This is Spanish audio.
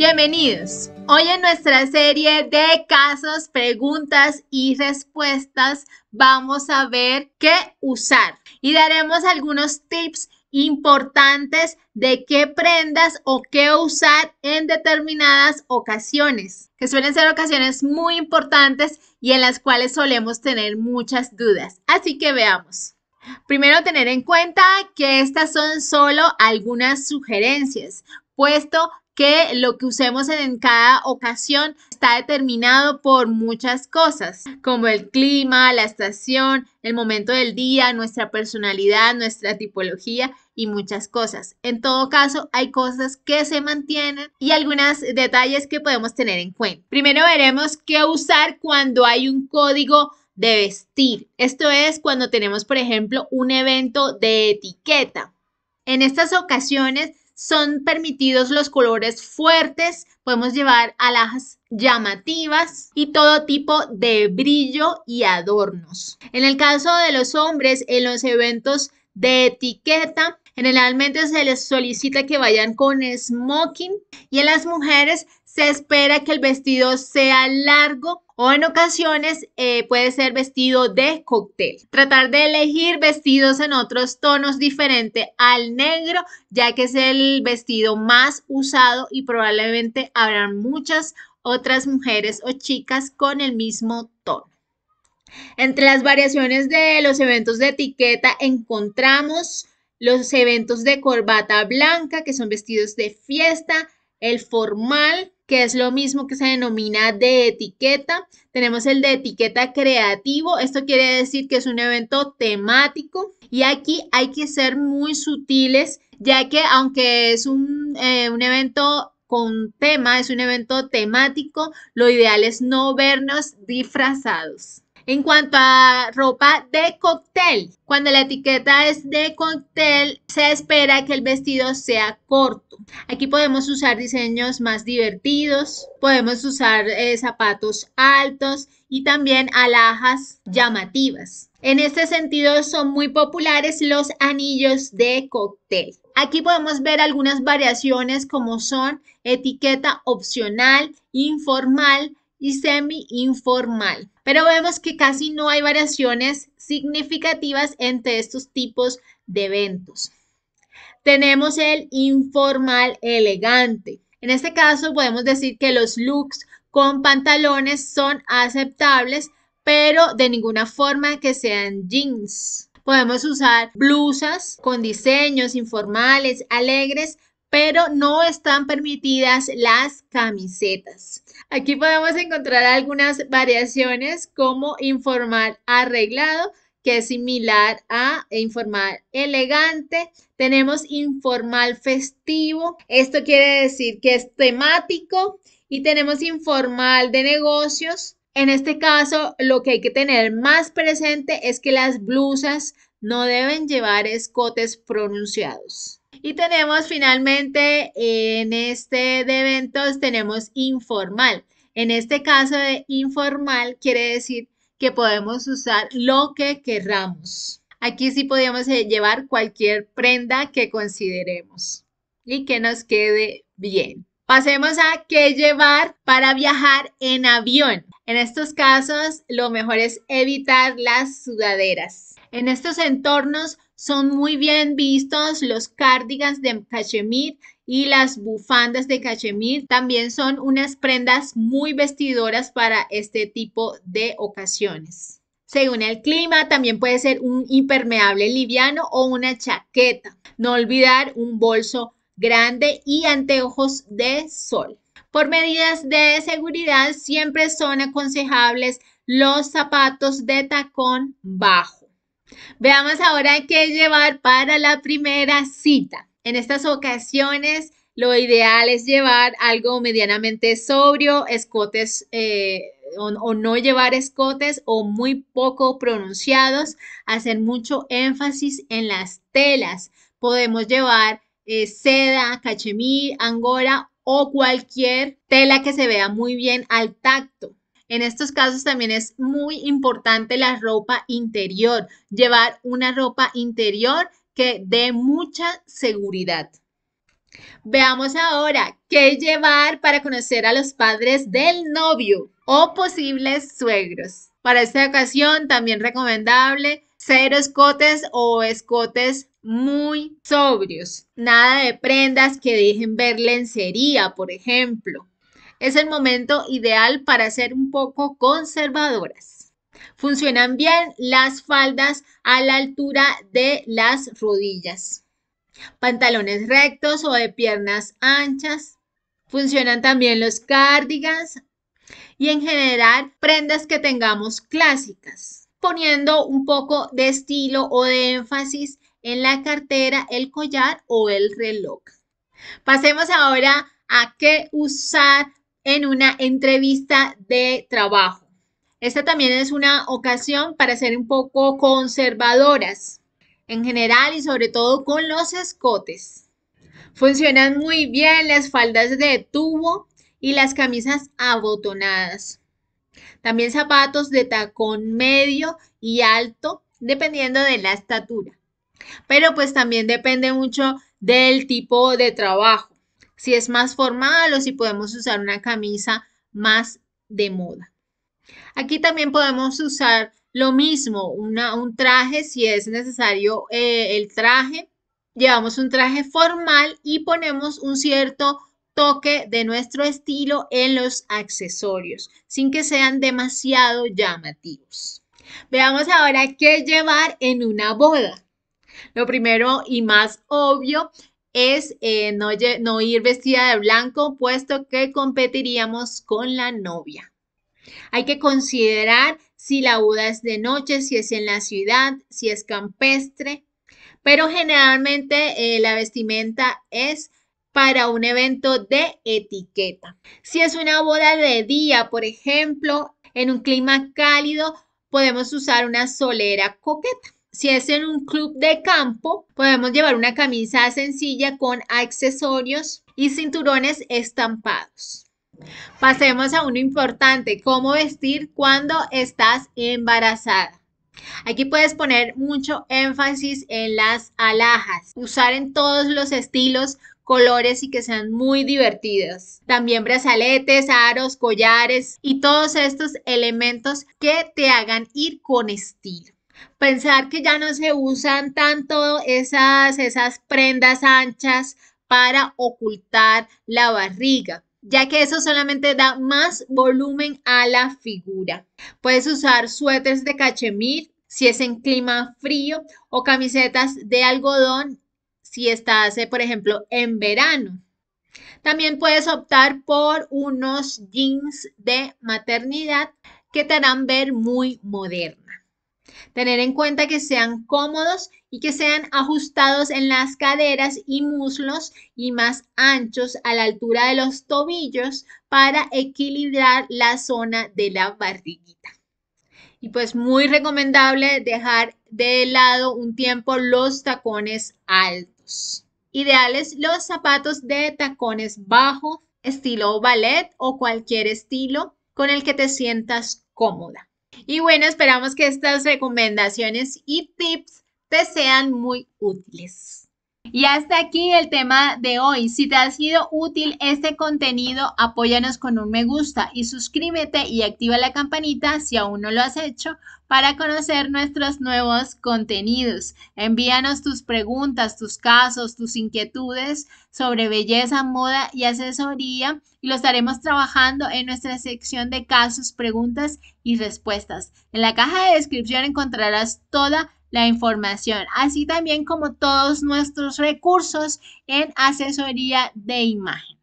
Bienvenidos. Hoy en nuestra serie de casos, preguntas y respuestas vamos a ver qué usar y daremos algunos tips importantes de qué prendas o qué usar en determinadas ocasiones, que suelen ser ocasiones muy importantes y en las cuales solemos tener muchas dudas. Así que veamos. Primero tener en cuenta que estas son solo algunas sugerencias, puesto que lo que usemos en cada ocasión está determinado por muchas cosas, como el clima, la estación, el momento del día, nuestra personalidad, nuestra tipología y muchas cosas. En todo caso, hay cosas que se mantienen y algunos detalles que podemos tener en cuenta. Primero veremos qué usar cuando hay un código de vestir. Esto es cuando tenemos, por ejemplo, un evento de etiqueta. En estas ocasiones son permitidos los colores fuertes, podemos llevar alhajas llamativas y todo tipo de brillo y adornos. En el caso de los hombres, en los eventos de etiqueta, generalmente se les solicita que vayan con smoking y en las mujeres se espera que el vestido sea largo o en ocasiones eh, puede ser vestido de cóctel. Tratar de elegir vestidos en otros tonos diferente al negro, ya que es el vestido más usado y probablemente habrán muchas otras mujeres o chicas con el mismo tono. Entre las variaciones de los eventos de etiqueta encontramos los eventos de corbata blanca, que son vestidos de fiesta, el formal, que es lo mismo que se denomina de etiqueta. Tenemos el de etiqueta creativo, esto quiere decir que es un evento temático y aquí hay que ser muy sutiles, ya que aunque es un, eh, un evento con tema, es un evento temático, lo ideal es no vernos disfrazados. En cuanto a ropa de cóctel, cuando la etiqueta es de cóctel, se espera que el vestido sea corto. Aquí podemos usar diseños más divertidos, podemos usar eh, zapatos altos y también alhajas llamativas. En este sentido son muy populares los anillos de cóctel. Aquí podemos ver algunas variaciones como son etiqueta opcional, informal, y semi-informal. Pero vemos que casi no hay variaciones significativas entre estos tipos de eventos. Tenemos el informal elegante. En este caso podemos decir que los looks con pantalones son aceptables, pero de ninguna forma que sean jeans. Podemos usar blusas con diseños informales, alegres, pero no están permitidas las camisetas. Aquí podemos encontrar algunas variaciones como informal arreglado, que es similar a informal elegante. Tenemos informal festivo, esto quiere decir que es temático. Y tenemos informal de negocios. En este caso, lo que hay que tener más presente es que las blusas no deben llevar escotes pronunciados. Y tenemos finalmente en este de eventos, tenemos informal. En este caso de informal quiere decir que podemos usar lo que queramos Aquí sí podemos eh, llevar cualquier prenda que consideremos y que nos quede bien. Pasemos a qué llevar para viajar en avión. En estos casos, lo mejor es evitar las sudaderas. En estos entornos son muy bien vistos los cardigans de cachemir y las bufandas de cachemir. También son unas prendas muy vestidoras para este tipo de ocasiones. Según el clima, también puede ser un impermeable liviano o una chaqueta. No olvidar un bolso grande y anteojos de sol. Por medidas de seguridad, siempre son aconsejables los zapatos de tacón bajo. Veamos ahora qué llevar para la primera cita. En estas ocasiones, lo ideal es llevar algo medianamente sobrio, escotes eh, o, no llevar escotes o muy poco pronunciados, hacer mucho énfasis en las telas. Podemos llevar eh, seda, cachemir, angora o cualquier tela que se vea muy bien al tacto. En estos casos también es muy importante la ropa interior, llevar una ropa interior que dé mucha seguridad. Veamos ahora qué llevar para conocer a los padres del novio o posibles suegros. Para esta ocasión también recomendable cero escotes o escotes muy sobrios. Nada de prendas que dejen ver lencería, por ejemplo es el momento ideal para ser un poco conservadoras. Funcionan bien las faldas a la altura de las rodillas. Pantalones rectos o de piernas anchas. Funcionan también los cardigans y en general prendas que tengamos clásicas, poniendo un poco de estilo o de énfasis en la cartera, el collar o el reloj. Pasemos ahora a qué usar en una entrevista de trabajo. Esta también es una ocasión para ser un poco conservadoras en general y sobre todo con los escotes. Funcionan muy bien las faldas de tubo y las camisas abotonadas. También zapatos de tacón medio y alto, dependiendo de la estatura. Pero pues también depende mucho del tipo de trabajo si es más formal o si podemos usar una camisa más de moda. Aquí también podemos usar lo mismo, un traje, si es necesario eh, el traje, llevamos un traje formal y ponemos un cierto toque de nuestro estilo en los accesorios, sin que sean demasiado llamativos. Veamos ahora qué llevar en una boda. Lo primero y más obvio es eh, no, ir vestida de blanco, puesto que competiríamos con la novia. Hay que considerar si la boda es de noche, si es en la ciudad, si es campestre, pero generalmente eh, la vestimenta es para un evento de etiqueta. Si es una boda de día, por ejemplo, en un clima cálido, podemos usar una solera coqueta. Si es en un club de campo, podemos llevar una camisa sencilla con accesorios y cinturones estampados. Pasemos a uno importante, cómo vestir cuando estás embarazada. Aquí puedes poner mucho énfasis en las alhajas, usar en todos los estilos, colores y que sean muy divertidos. También brazaletes, aros, collares y todos estos elementos que te hagan ir con estilo. Pensar que ya no se usan tanto esas, esas prendas anchas para ocultar la barriga ya que eso solamente da más volumen a la figura. Puedes usar suéteres de cachemir si es en clima frío o camisetas de algodón si estás, eh, por ejemplo, en verano. También puedes optar por unos jeans de maternidad que te harán ver muy moderna. Tener en cuenta que sean cómodos y que sean ajustados en las caderas y muslos y más anchos a la altura de los tobillos para equilibrar la zona de la barriguita. Y pues muy recomendable dejar de lado un tiempo los tacones altos. Ideales los zapatos de tacones bajo, estilo ballet o cualquier estilo con el que te sientas cómoda. Y bueno, esperamos que estas recomendaciones y tips te sean muy útiles. Y hasta aquí el tema de hoy. Si te ha sido útil este contenido, apóyanos con un me gusta y suscríbete y activa la campanita si aún no lo has hecho para conocer nuestros nuevos contenidos. Envíanos tus preguntas, tus casos, tus inquietudes sobre belleza, moda y asesoría y lo estaremos trabajando en nuestra sección de casos, preguntas y respuestas. En la caja de descripción encontrarás toda la la información, así también como todos nuestros recursos en asesoría de imagen.